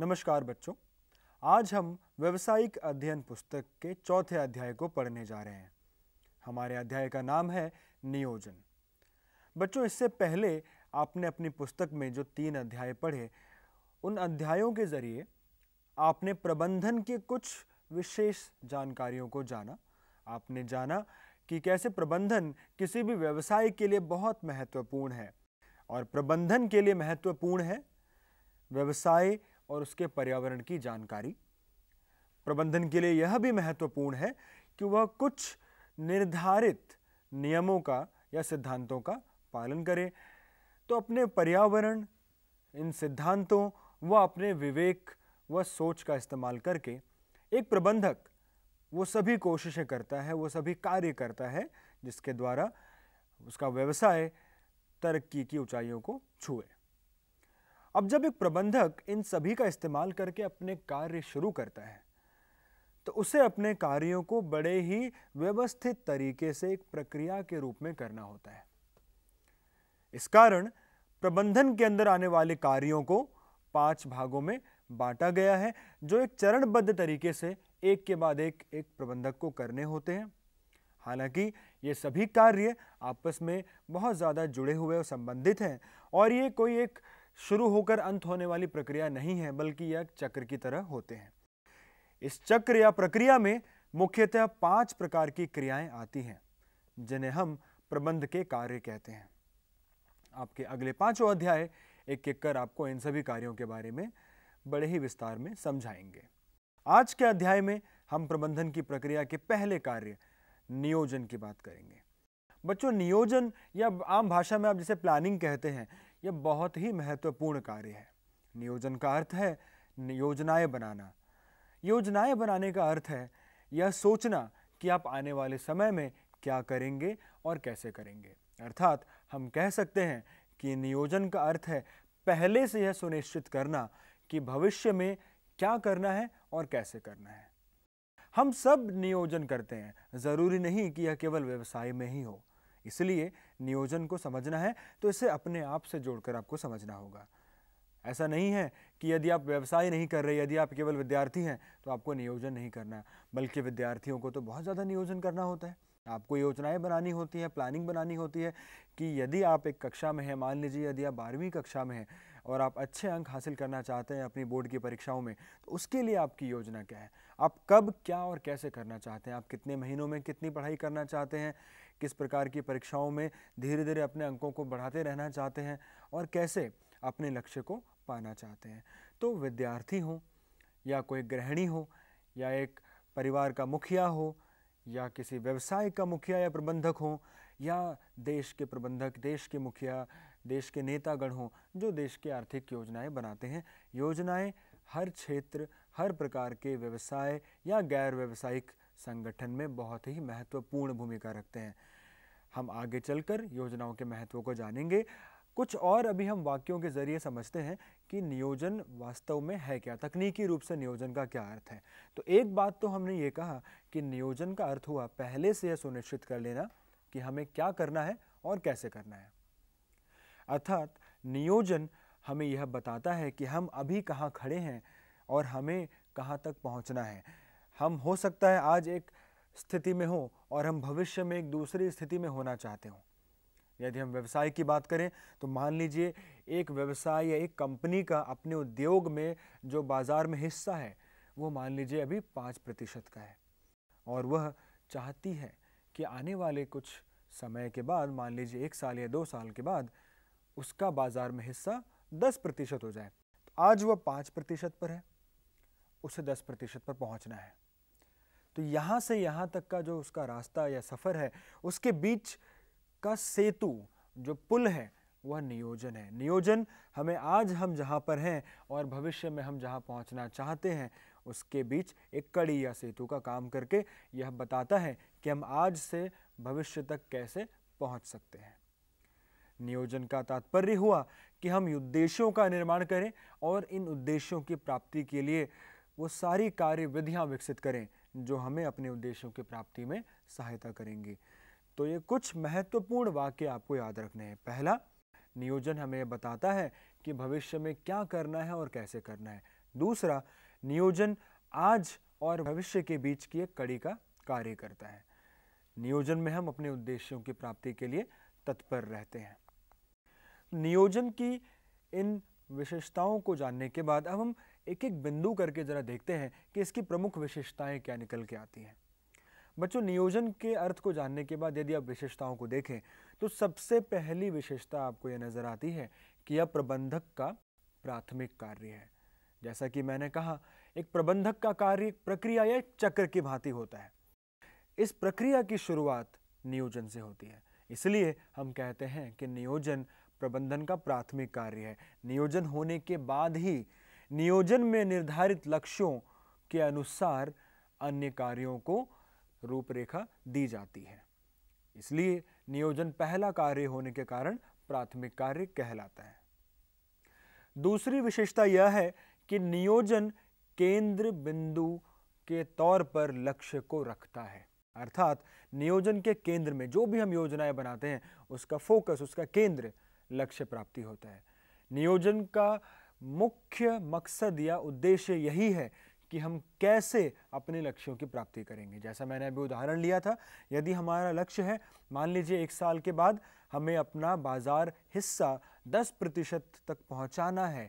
नमस्कार बच्चों आज हम व्यवसायिक अध्ययन पुस्तक के चौथे अध्याय को पढ़ने जा रहे हैं हमारे अध्याय का नाम है नियोजन बच्चों इससे पहले आपने अपनी पुस्तक में जो तीन अध्याय पढ़े उन अध्यायों के ज़रिए आपने प्रबंधन के कुछ विशेष जानकारियों को जाना आपने जाना कि कैसे प्रबंधन किसी भी व्यवसाय के लिए बहुत महत्वपूर्ण है और प्रबंधन के लिए महत्वपूर्ण है व्यवसाय और उसके पर्यावरण की जानकारी प्रबंधन के लिए यह भी महत्वपूर्ण है कि वह कुछ निर्धारित नियमों का या सिद्धांतों का पालन करे तो अपने पर्यावरण इन सिद्धांतों व अपने विवेक व सोच का इस्तेमाल करके एक प्रबंधक वो सभी कोशिशें करता है वो सभी कार्य करता है जिसके द्वारा उसका व्यवसाय तरक्की की ऊंचाइयों को छुए अब जब एक प्रबंधक इन सभी का इस्तेमाल करके अपने कार्य शुरू करता है तो उसे अपने कार्यों को बड़े ही व्यवस्थित तरीके से एक प्रक्रिया के रूप में करना होता है इस कारण प्रबंधन के अंदर आने वाले कार्यों को पांच भागों में बांटा गया है जो एक चरणबद्ध तरीके से एक के बाद एक एक प्रबंधक को करने होते हैं हालांकि ये सभी कार्य आपस में बहुत ज़्यादा जुड़े हुए और संबंधित हैं और ये कोई एक शुरू होकर अंत होने वाली प्रक्रिया नहीं है बल्कि यह चक्र की तरह होते हैं इस चक्र या प्रक्रिया में मुख्यतः पांच प्रकार की क्रियाएं आती हैं जिन्हें हम प्रबंध के कार्य कहते हैं आपके अगले पांचों अध्याय एक एक कर आपको इन सभी कार्यों के बारे में बड़े ही विस्तार में समझाएंगे आज के अध्याय में हम प्रबंधन की प्रक्रिया के पहले कार्य नियोजन की बात करेंगे बच्चों नियोजन या आम भाषा में आप जिसे प्लानिंग कहते हैं यह बहुत ही महत्वपूर्ण कार्य है नियोजन का अर्थ है योजनाएं बनाना योजनाएं बनाने का अर्थ है यह सोचना कि आप आने वाले समय में क्या करेंगे और कैसे करेंगे अर्थात हम कह सकते हैं कि नियोजन का अर्थ है पहले से यह सुनिश्चित करना कि भविष्य में क्या करना है और कैसे करना है हम सब नियोजन करते हैं ज़रूरी नहीं कि यह केवल व्यवसाय में ही हो इसलिए नियोजन को समझना है तो इसे अपने आप से जोड़कर आपको समझना होगा ऐसा नहीं है कि यदि आप व्यवसाय नहीं कर रहे यदि आप केवल विद्यार्थी हैं तो आपको नियोजन नहीं करना बल्कि विद्यार्थियों को तो बहुत ज़्यादा नियोजन करना होता है आपको योजनाएं बनानी होती हैं प्लानिंग बनानी होती है कि यदि आप एक कक्षा में हैं मान लीजिए यदि आप बारहवीं कक्षा में हैं और आप अच्छे अंक हासिल करना चाहते हैं अपनी बोर्ड की परीक्षाओं में तो उसके लिए आपकी योजना क्या है आप कब क्या और कैसे करना चाहते हैं आप कितने महीनों में कितनी पढ़ाई करना चाहते हैं किस प्रकार की परीक्षाओं में धीरे धीरे अपने अंकों को बढ़ाते रहना चाहते हैं और कैसे अपने लक्ष्य को पाना चाहते हैं तो विद्यार्थी हो या कोई गृहिणी हो या एक परिवार का मुखिया हो या किसी व्यवसाय का मुखिया या प्रबंधक हो या देश के प्रबंधक देश के मुखिया देश के नेतागण हों जो देश की आर्थिक योजनाएं बनाते हैं योजनाएं हर क्षेत्र हर प्रकार के व्यवसाय या गैर व्यवसायिक संगठन में बहुत ही महत्वपूर्ण भूमिका रखते हैं हम आगे चलकर योजनाओं के महत्व को जानेंगे कुछ और अभी हम वाक्यों के जरिए समझते हैं कि नियोजन वास्तव में है क्या तकनीकी रूप से नियोजन का क्या अर्थ है तो एक बात तो हमने ये कहा कि नियोजन का अर्थ हुआ पहले से यह सुनिश्चित कर लेना कि हमें क्या करना है और कैसे करना है अर्थात नियोजन हमें यह बताता है कि हम अभी कहाँ खड़े हैं और हमें कहाँ तक पहुँचना है हम हो सकता है आज एक स्थिति में हो और हम भविष्य में एक दूसरी स्थिति में होना चाहते हों यदि हम व्यवसाय की बात करें तो मान लीजिए एक व्यवसाय या एक कंपनी का अपने उद्योग में जो बाज़ार में हिस्सा है वो मान लीजिए अभी पाँच प्रतिशत का है और वह चाहती है कि आने वाले कुछ समय के बाद मान लीजिए एक साल या दो साल के बाद उसका बाज़ार में हिस्सा दस प्रतिशत हो जाए तो आज वह पाँच प्रतिशत पर है उसे दस प्रतिशत पर पहुंचना है तो यहाँ से यहाँ तक का जो उसका रास्ता या सफ़र है उसके बीच का सेतु जो पुल है वह नियोजन है नियोजन हमें आज हम जहाँ पर हैं और भविष्य में हम जहाँ पहुँचना चाहते हैं उसके बीच एक कड़ी या सेतु का काम करके यह बताता है कि हम आज से भविष्य तक कैसे पहुँच सकते हैं नियोजन का तात्पर्य हुआ कि हम उद्देश्यों का निर्माण करें और इन उद्देश्यों की प्राप्ति के लिए वो सारी कार्य विधियाँ विकसित करें जो हमें अपने उद्देश्यों की प्राप्ति में सहायता करेंगे तो ये कुछ महत्वपूर्ण वाक्य आपको याद रखने हैं पहला नियोजन हमें बताता है कि भविष्य में क्या करना है और कैसे करना है दूसरा नियोजन आज और भविष्य के बीच की एक कड़ी का कार्य करता है नियोजन में हम अपने उद्देश्यों की प्राप्ति के लिए तत्पर रहते हैं नियोजन की इन विशेषताओं को जानने के बाद अब हम एक एक बिंदु करके ज़रा देखते हैं कि इसकी प्रमुख विशेषताएं क्या निकल के आती हैं बच्चों नियोजन के अर्थ को जानने के बाद यदि आप विशेषताओं को देखें तो सबसे पहली विशेषता आपको यह नज़र आती है कि यह प्रबंधक का प्राथमिक कार्य है जैसा कि मैंने कहा एक प्रबंधक का कार्य प्रक्रिया या चक्र की भांति होता है इस प्रक्रिया की शुरुआत नियोजन से होती है इसलिए हम कहते हैं कि नियोजन प्रबंधन का प्राथमिक कार्य है नियोजन होने के बाद ही नियोजन में निर्धारित लक्ष्यों के अनुसार अन्य कार्यों को रूपरेखा दी जाती है इसलिए नियोजन पहला कार्य होने के कारण प्राथमिक कार्य कहलाता है दूसरी विशेषता यह है कि नियोजन केंद्र बिंदु के तौर पर लक्ष्य को रखता है अर्थात नियोजन के केंद्र में जो भी हम योजनाएं बनाते हैं उसका फोकस उसका केंद्र लक्ष्य प्राप्ति होता है नियोजन का मुख्य मकसद या उद्देश्य यही है कि हम कैसे अपने लक्ष्यों की प्राप्ति करेंगे जैसा मैंने अभी उदाहरण लिया था यदि हमारा लक्ष्य है मान लीजिए एक साल के बाद हमें अपना बाज़ार हिस्सा 10 प्रतिशत तक पहुंचाना है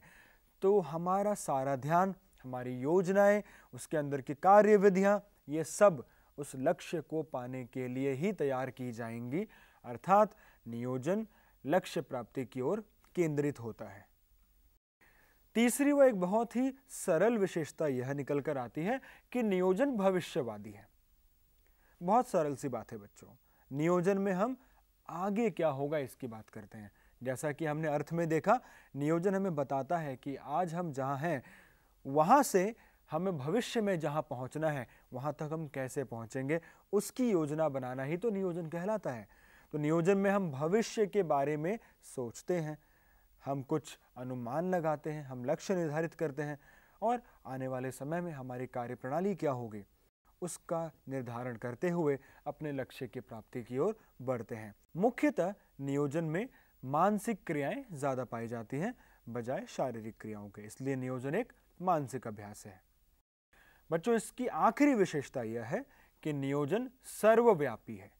तो हमारा सारा ध्यान हमारी योजनाएं उसके अंदर की विधियाँ ये सब उस लक्ष्य को पाने के लिए ही तैयार की जाएंगी अर्थात नियोजन लक्ष्य प्राप्ति की ओर केंद्रित होता है तीसरी व एक बहुत ही सरल विशेषता यह निकल कर आती है कि नियोजन भविष्यवादी है बहुत सरल सी बात है बच्चों नियोजन में हम आगे क्या होगा इसकी बात करते हैं जैसा कि हमने अर्थ में देखा नियोजन हमें बताता है कि आज हम जहां हैं वहां से हमें भविष्य में जहां पहुंचना है वहां तक हम कैसे पहुंचेंगे उसकी योजना बनाना ही तो नियोजन कहलाता है तो नियोजन में हम भविष्य के बारे में सोचते हैं हम कुछ अनुमान लगाते हैं हम लक्ष्य निर्धारित करते हैं और आने वाले समय में हमारी कार्यप्रणाली क्या होगी उसका निर्धारण करते हुए अपने लक्ष्य की प्राप्ति की ओर बढ़ते हैं मुख्यतः नियोजन में मानसिक क्रियाएं ज़्यादा पाई जाती हैं बजाय शारीरिक क्रियाओं के इसलिए नियोजन एक मानसिक अभ्यास है बच्चों इसकी आखिरी विशेषता यह है कि नियोजन सर्वव्यापी है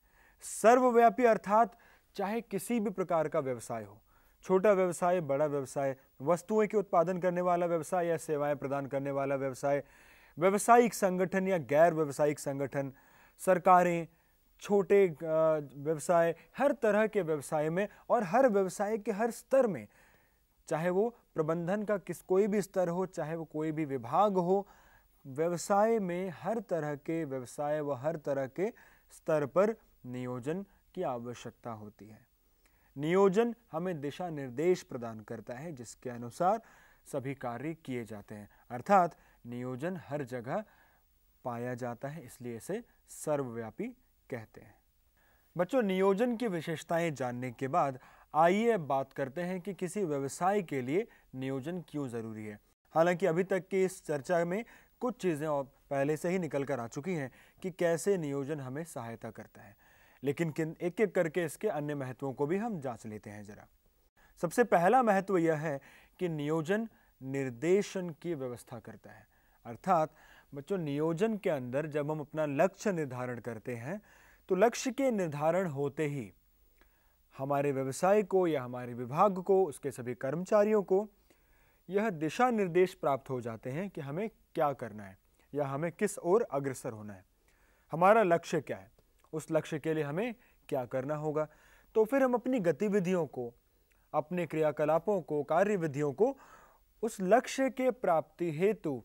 सर्वव्यापी अर्थात चाहे किसी भी प्रकार का व्यवसाय हो छोटा व्यवसाय बड़ा व्यवसाय वस्तुएं के उत्पादन करने वाला व्यवसाय या सेवाएं प्रदान करने वाला व्यवसाय व्यवसायिक संगठन या गैर व्यवसायिक संगठन सरकारें छोटे व्यवसाय हर तरह के व्यवसाय में और हर व्यवसाय के हर स्तर में चाहे वो प्रबंधन का किस कोई भी स्तर हो चाहे वो कोई भी विभाग हो व्यवसाय में हर तरह के व्यवसाय व हर तरह के स्तर पर नियोजन की आवश्यकता होती है नियोजन हमें दिशा निर्देश प्रदान करता है जिसके अनुसार सभी कार्य किए जाते हैं अर्थात नियोजन हर जगह पाया जाता है इसलिए इसे सर्वव्यापी कहते हैं बच्चों नियोजन की विशेषताएं जानने के बाद आइए बात करते हैं कि किसी व्यवसाय के लिए नियोजन क्यों ज़रूरी है हालांकि अभी तक की इस चर्चा में कुछ चीज़ें पहले से ही निकल कर आ चुकी हैं कि कैसे नियोजन हमें सहायता करता है लेकिन किन एक एक करके इसके अन्य महत्वों को भी हम जांच लेते हैं जरा सबसे पहला महत्व यह है कि नियोजन निर्देशन की व्यवस्था करता है अर्थात बच्चों नियोजन के अंदर जब हम अपना लक्ष्य निर्धारण करते हैं तो लक्ष्य के निर्धारण होते ही हमारे व्यवसाय को या हमारे विभाग को उसके सभी कर्मचारियों को यह दिशा निर्देश प्राप्त हो जाते हैं कि हमें क्या करना है या हमें किस ओर अग्रसर होना है हमारा लक्ष्य क्या है उस लक्ष्य के लिए हमें क्या करना होगा तो फिर हम अपनी गतिविधियों को अपने क्रियाकलापों को कार्य विधियों को उस लक्ष्य के प्राप्ति हेतु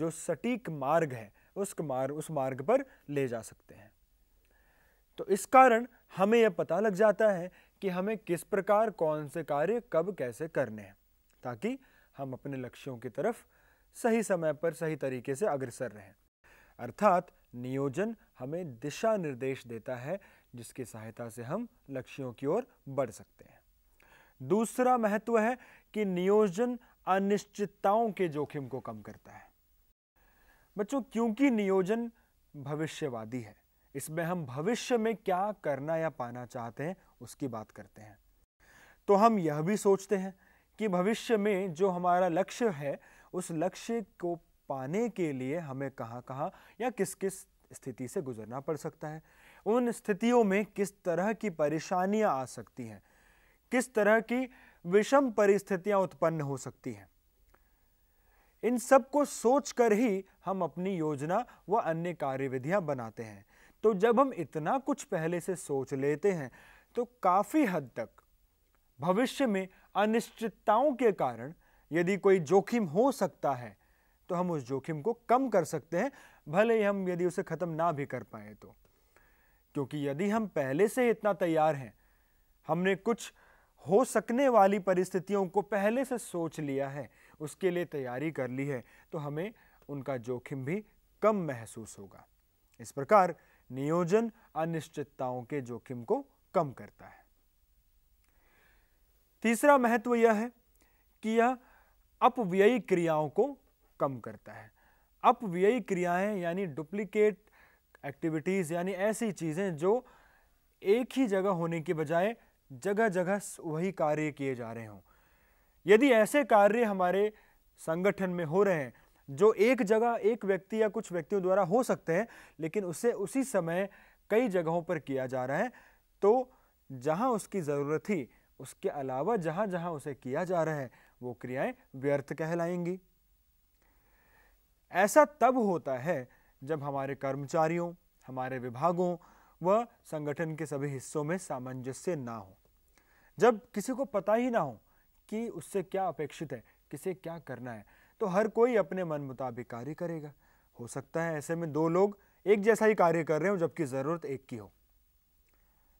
जो सटीक मार्ग है उस मार्ग उस मार्ग पर ले जा सकते हैं तो इस कारण हमें यह पता लग जाता है कि हमें किस प्रकार कौन से कार्य कब कैसे करने हैं ताकि हम अपने लक्ष्यों की तरफ सही समय पर सही तरीके से अग्रसर रहें अर्थात नियोजन हमें दिशा निर्देश देता है जिसकी सहायता से हम लक्ष्यों की ओर बढ़ सकते हैं दूसरा महत्व है कि नियोजन अनिश्चितताओं के जोखिम को कम करता है बच्चों क्योंकि नियोजन भविष्यवादी है इसमें हम भविष्य में क्या करना या पाना चाहते हैं उसकी बात करते हैं तो हम यह भी सोचते हैं कि भविष्य में जो हमारा लक्ष्य है उस लक्ष्य को पाने के लिए हमें कहाँ कहाँ या किस किस स्थिति से गुजरना पड़ सकता है उन स्थितियों में किस तरह की परेशानियां आ सकती हैं किस तरह की विषम परिस्थितियां उत्पन्न हो सकती हैं इन सब को सोच कर ही हम अपनी योजना व अन्य कार्यविधियां बनाते हैं तो जब हम इतना कुछ पहले से सोच लेते हैं तो काफ़ी हद तक भविष्य में अनिश्चितताओं के कारण यदि कोई जोखिम हो सकता है तो हम उस जोखिम को कम कर सकते हैं भले ही हम यदि उसे ख़त्म ना भी कर पाए तो क्योंकि यदि हम पहले से इतना तैयार हैं हमने कुछ हो सकने वाली परिस्थितियों को पहले से सोच लिया है उसके लिए तैयारी कर ली है तो हमें उनका जोखिम भी कम महसूस होगा इस प्रकार नियोजन अनिश्चितताओं के जोखिम को कम करता है तीसरा महत्व यह है कि यह अपव्ययी क्रियाओं को कम करता है अपव्ययी क्रियाएं यानी डुप्लीकेट एक्टिविटीज़ यानी ऐसी चीज़ें जो एक ही जगह होने के बजाय जगह जगह वही कार्य किए जा रहे हों यदि ऐसे कार्य हमारे संगठन में हो रहे हैं जो एक जगह एक व्यक्ति या कुछ व्यक्तियों द्वारा हो सकते हैं लेकिन उसे उसी समय कई जगहों पर किया जा रहा है तो जहां उसकी ज़रूरत थी उसके अलावा जहां जहां उसे किया जा रहा है वो क्रियाएं व्यर्थ कहलाएंगी ऐसा तब होता है जब हमारे कर्मचारियों हमारे विभागों व संगठन के सभी हिस्सों में सामंजस्य ना हो जब किसी को पता ही ना हो कि उससे क्या अपेक्षित है किसे क्या करना है तो हर कोई अपने मन मुताबिक कार्य करेगा हो सकता है ऐसे में दो लोग एक जैसा ही कार्य कर रहे हो जबकि ज़रूरत एक की हो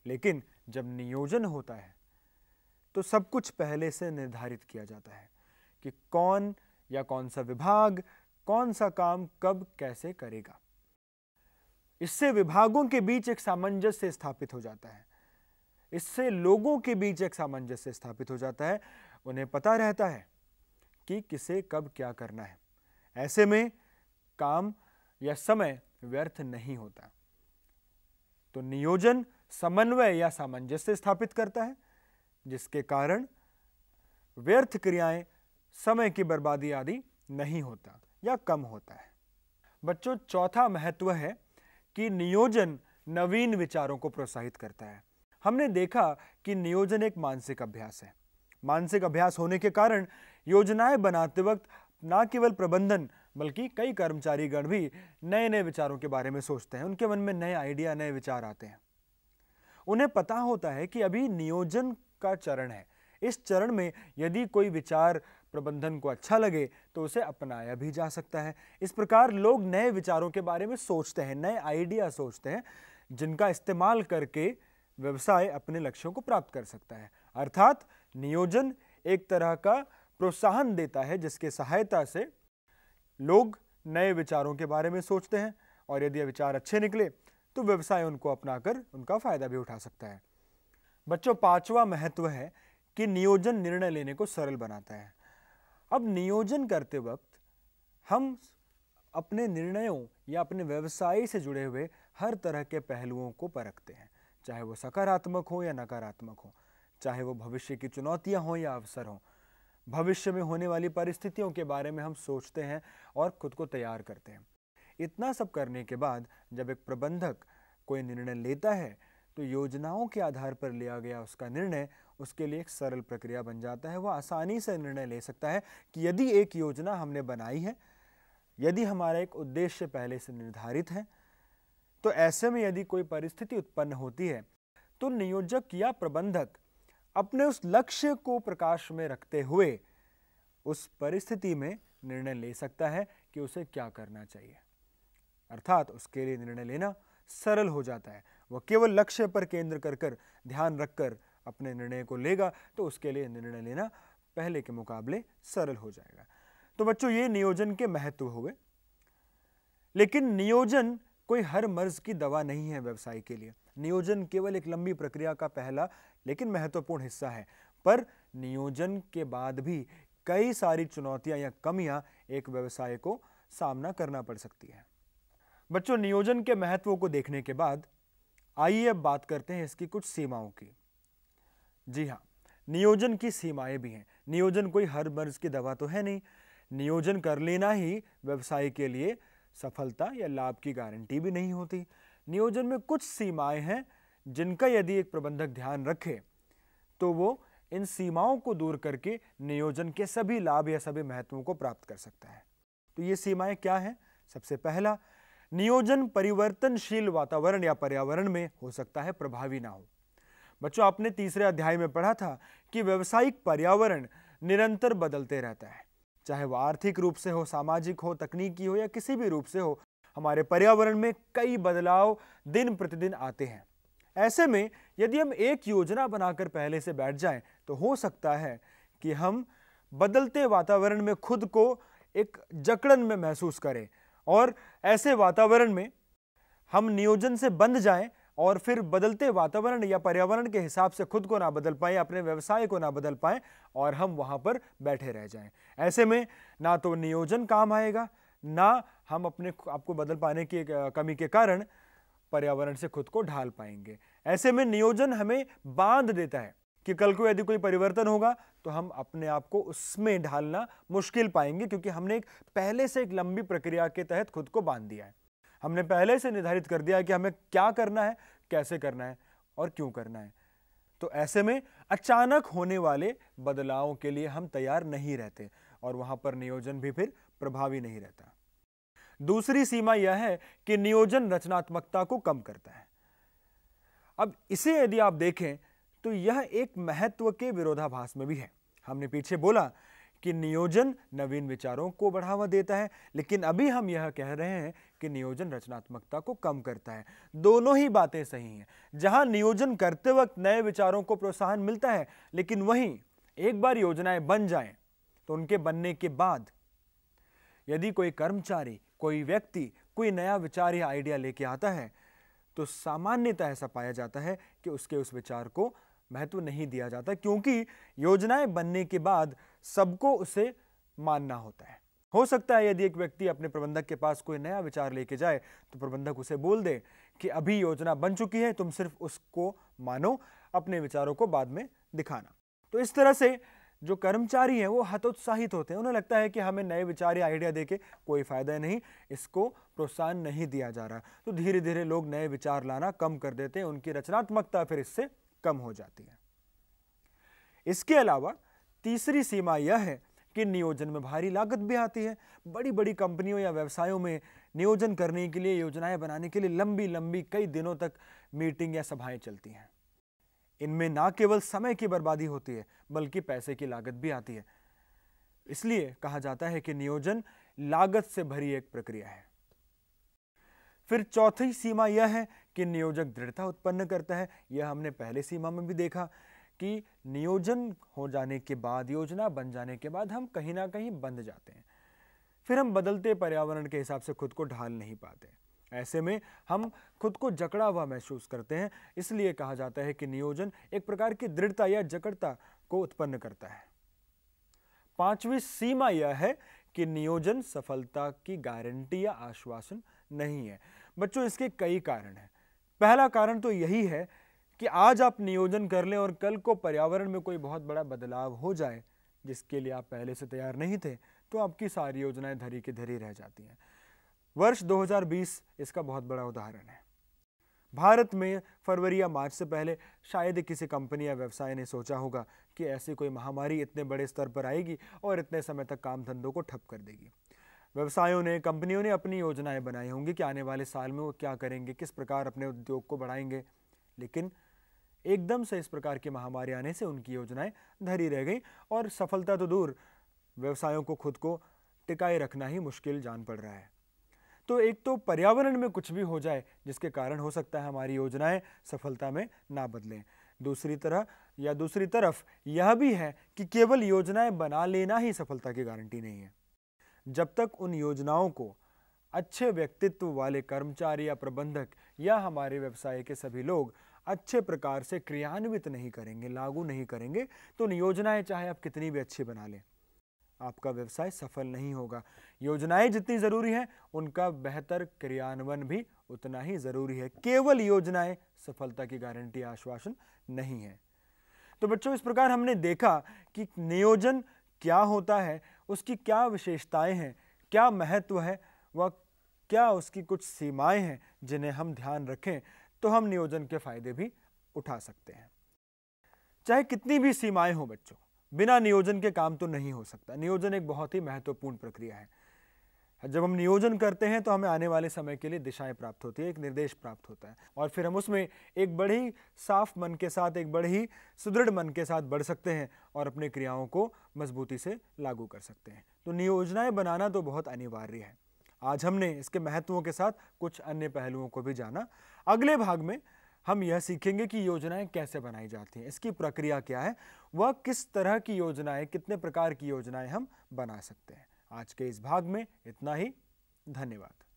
लेकिन जब नियोजन होता है तो सब कुछ पहले से निर्धारित किया जाता है कि कौन या कौन सा विभाग कौन सा काम कब कैसे करेगा इससे विभागों के बीच एक सामंजस्य स्थापित हो जाता है इससे लोगों के बीच एक सामंजस्य स्थापित हो जाता है उन्हें पता रहता है कि किसे कब क्या करना है ऐसे में काम या समय व्यर्थ नहीं होता तो नियोजन समन्वय या सामंजस्य स्थापित करता है जिसके कारण व्यर्थ क्रियाएं समय की बर्बादी आदि नहीं होता या कम होता है बच्चों चौथा महत्व है कि नियोजन नवीन विचारों को प्रोत्साहित करता है हमने देखा कि नियोजन एक मानसिक अभ्यास है मानसिक अभ्यास होने के कारण योजनाएं बनाते वक्त न केवल प्रबंधन बल्कि कई कर्मचारीगण भी नए नए विचारों के बारे में सोचते हैं उनके मन में नए आइडिया नए विचार आते हैं उन्हें पता होता है कि अभी नियोजन का चरण है इस चरण में यदि कोई विचार प्रबंधन को अच्छा लगे तो उसे अपनाया भी जा सकता है इस प्रकार लोग नए विचारों के बारे में सोचते हैं नए आइडिया सोचते हैं जिनका इस्तेमाल करके व्यवसाय अपने लक्ष्यों को प्राप्त कर सकता है अर्थात नियोजन एक तरह का प्रोत्साहन देता है जिसके सहायता से लोग नए विचारों के बारे में सोचते हैं और यदि विचार अच्छे निकले तो व्यवसाय उनको अपनाकर उनका फायदा भी उठा सकता है बच्चों पांचवा महत्व है कि नियोजन निर्णय लेने को सरल बनाता है अब नियोजन करते वक्त हम अपने निर्णयों या अपने व्यवसाय से जुड़े हुए हर तरह के पहलुओं को परखते हैं चाहे वो सकारात्मक हो या नकारात्मक हो चाहे वो भविष्य की चुनौतियां हों या अवसर हों भविष्य में होने वाली परिस्थितियों के बारे में हम सोचते हैं और खुद को तैयार करते हैं इतना सब करने के बाद जब एक प्रबंधक कोई निर्णय लेता है तो योजनाओं के आधार पर लिया गया उसका निर्णय उसके लिए एक सरल प्रक्रिया बन जाता है वह आसानी से निर्णय ले सकता है कि यदि एक योजना हमने बनाई है यदि हमारा एक उद्देश्य पहले से निर्धारित है तो ऐसे में यदि कोई परिस्थिति उत्पन्न होती है तो नियोजक या प्रबंधक अपने उस लक्ष्य को प्रकाश में रखते हुए उस परिस्थिति में निर्णय ले सकता है कि उसे क्या करना चाहिए अर्थात उसके लिए निर्णय लेना सरल हो जाता है वह केवल लक्ष्य पर केंद्र कर कर ध्यान रखकर अपने निर्णय को लेगा तो उसके लिए निर्णय लेना पहले के मुकाबले सरल हो जाएगा तो बच्चों ये नियोजन के महत्व हो गए लेकिन नियोजन कोई हर मर्ज की दवा नहीं है व्यवसाय के लिए नियोजन केवल एक लंबी प्रक्रिया का पहला लेकिन महत्वपूर्ण हिस्सा है पर नियोजन के बाद भी कई सारी चुनौतियां या कमियां एक व्यवसाय को सामना करना पड़ सकती है बच्चों नियोजन के महत्व को देखने के बाद आइए अब बात करते हैं इसकी कुछ सीमाओं की जी हाँ नियोजन की सीमाएं भी हैं नियोजन कोई हर मर्ज की दवा तो है नहीं नियोजन कर लेना ही व्यवसाय के लिए सफलता या लाभ की गारंटी भी नहीं होती नियोजन में कुछ सीमाएं हैं जिनका यदि एक प्रबंधक ध्यान रखे तो वो इन सीमाओं को दूर करके नियोजन के सभी लाभ या सभी महत्वों को प्राप्त कर सकता है तो ये सीमाएं क्या हैं सबसे पहला नियोजन परिवर्तनशील वातावरण या पर्यावरण में हो सकता है प्रभावी ना हो बच्चों आपने तीसरे अध्याय में पढ़ा था कि व्यवसायिक पर्यावरण निरंतर बदलते रहता है चाहे वह आर्थिक रूप से हो सामाजिक हो तकनीकी हो या किसी भी रूप से हो हमारे पर्यावरण में कई बदलाव दिन प्रतिदिन आते हैं ऐसे में यदि हम एक योजना बनाकर पहले से बैठ जाएं तो हो सकता है कि हम बदलते वातावरण में खुद को एक जकड़न में महसूस करें और ऐसे वातावरण में हम नियोजन से बंध जाएं और फिर बदलते वातावरण या पर्यावरण के हिसाब से खुद को ना बदल पाए अपने व्यवसाय को ना बदल पाए और हम वहाँ पर बैठे रह जाएं ऐसे में ना तो नियोजन काम आएगा ना हम अपने आपको बदल पाने की कमी के कारण पर्यावरण से खुद को ढाल पाएंगे ऐसे में नियोजन हमें बांध देता है कि कल को यदि कोई परिवर्तन होगा तो हम अपने आप को उसमें ढालना मुश्किल पाएंगे क्योंकि हमने एक पहले से एक लंबी प्रक्रिया के तहत खुद को बांध दिया है हमने पहले से निर्धारित कर दिया कि हमें क्या करना है कैसे करना है और क्यों करना है तो ऐसे में अचानक होने वाले बदलावों के लिए हम तैयार नहीं रहते और वहां पर नियोजन भी फिर प्रभावी नहीं रहता दूसरी सीमा यह है कि नियोजन रचनात्मकता को कम करता है अब इसे यदि आप देखें तो यह एक महत्व के विरोधाभास में भी है हमने पीछे बोला कि नियोजन नवीन विचारों को बढ़ावा देता है लेकिन अभी हम यह कह रहे हैं कि नियोजन रचनात्मकता को कम करता है दोनों ही बातें सही हैं जहां नियोजन करते वक्त नए विचारों को प्रोत्साहन मिलता है लेकिन वहीं एक बार योजनाएं बन जाएं तो उनके बनने के बाद यदि कोई कर्मचारी कोई व्यक्ति कोई नया विचार या आइडिया लेके आता है तो सामान्यतः ऐसा पाया जाता है कि उसके उस विचार को महत्व नहीं दिया जाता क्योंकि योजनाएं बनने के बाद सबको उसे मानना होता है हो सकता है यदि एक व्यक्ति अपने प्रबंधक के पास कोई नया विचार लेके जाए तो प्रबंधक उसे बोल दे कि अभी योजना बन चुकी है तुम सिर्फ उसको मानो अपने विचारों को बाद में दिखाना तो इस तरह से जो कर्मचारी हैं वो हतोत्साहित होते हैं उन्हें लगता है कि हमें नए विचार या आइडिया देके कोई फायदा नहीं इसको प्रोत्साहन नहीं दिया जा रहा तो धीरे धीरे लोग नए विचार लाना कम कर देते हैं उनकी रचनात्मकता फिर इससे कम हो जाती है इसके अलावा तीसरी सीमा यह है कि नियोजन में भारी लागत भी आती है बड़ी बड़ी कंपनियों या व्यवसायों में नियोजन करने के लिए योजनाएं बनाने के लिए लंबी लंबी कई दिनों तक मीटिंग या सभाएं चलती हैं इनमें ना केवल समय की बर्बादी होती है बल्कि पैसे की लागत भी आती है इसलिए कहा जाता है कि नियोजन लागत से भरी एक प्रक्रिया है फिर चौथी सीमा यह है कि नियोजक दृढ़ता उत्पन्न करता है यह हमने पहले सीमा में भी देखा कि नियोजन हो जाने के बाद योजना बन जाने के बाद हम कहीं ना कहीं बंद जाते हैं फिर हम बदलते पर्यावरण के हिसाब से खुद को ढाल नहीं पाते ऐसे में हम खुद को जकड़ा हुआ महसूस करते हैं इसलिए कहा जाता है कि नियोजन एक प्रकार की दृढ़ता या जकड़ता को उत्पन्न करता है पांचवी सीमा यह है कि नियोजन सफलता की गारंटी या आश्वासन नहीं है बच्चों इसके कई कारण हैं पहला कारण तो यही है कि आज आप नियोजन कर लें और कल को पर्यावरण में कोई बहुत बड़ा बदलाव हो जाए जिसके लिए आप पहले से तैयार नहीं थे तो आपकी सारी योजनाएं धरी की धरी रह जाती हैं वर्ष 2020 इसका बहुत बड़ा उदाहरण है भारत में फरवरी या मार्च से पहले शायद किसी कंपनी या व्यवसाय ने सोचा होगा कि ऐसी कोई महामारी इतने बड़े स्तर पर आएगी और इतने समय तक काम धंधों को ठप कर देगी व्यवसायों ने कंपनियों ने अपनी योजनाएं बनाई होंगी कि आने वाले साल में वो क्या करेंगे किस प्रकार अपने उद्योग को बढ़ाएंगे लेकिन एकदम से इस प्रकार की महामारी आने से उनकी योजनाएं धरी रह गई और सफलता तो दूर व्यवसायों को खुद को टिकाए रखना ही मुश्किल जान पड़ रहा है तो एक तो पर्यावरण में कुछ भी हो जाए जिसके कारण हो सकता है हमारी योजनाएं सफलता में ना बदलें दूसरी तरह या दूसरी तरफ यह भी है कि केवल योजनाएं बना लेना ही सफलता की गारंटी नहीं है जब तक उन योजनाओं को अच्छे व्यक्तित्व वाले कर्मचारी या प्रबंधक या हमारे व्यवसाय के सभी लोग अच्छे प्रकार से क्रियान्वित नहीं करेंगे लागू नहीं करेंगे तो योजनाएं चाहे आप कितनी भी अच्छी बना लें आपका व्यवसाय सफल नहीं होगा योजनाएं जितनी ज़रूरी हैं उनका बेहतर क्रियान्वयन भी उतना ही ज़रूरी है केवल योजनाएं सफलता की गारंटी आश्वासन नहीं है तो बच्चों इस प्रकार हमने देखा कि नियोजन क्या होता है उसकी क्या विशेषताएं हैं क्या महत्व है व क्या उसकी कुछ सीमाएं हैं जिन्हें हम ध्यान रखें तो हम नियोजन के फायदे भी उठा सकते हैं चाहे कितनी भी सीमाएं हो बच्चों बिना नियोजन के काम तो नहीं हो सकता नियोजन एक बहुत ही महत्वपूर्ण प्रक्रिया है जब हम नियोजन करते हैं तो हमें आने वाले समय के लिए दिशाएं प्राप्त होती है एक निर्देश प्राप्त होता है और फिर हम उसमें एक बड़े ही साफ मन के साथ एक बड़े ही सुदृढ़ मन के साथ बढ़ सकते हैं और अपने क्रियाओं को मजबूती से लागू कर सकते हैं तो नियोजनाएं बनाना तो बहुत अनिवार्य है आज हमने इसके महत्वों के साथ कुछ अन्य पहलुओं को भी जाना अगले भाग में हम यह सीखेंगे कि योजनाएं कैसे बनाई जाती हैं इसकी प्रक्रिया क्या है वह किस तरह की योजनाएं कितने प्रकार की योजनाएं हम बना सकते हैं आज के इस भाग में इतना ही धन्यवाद